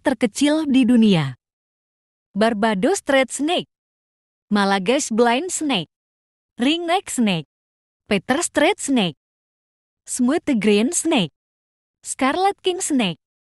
terkecil di dunia. Barbados Red Snake, Malagas Blind Snake, Ringneck Snake, Peter Red Snake, Smooth Green Snake, Scarlet King Snake,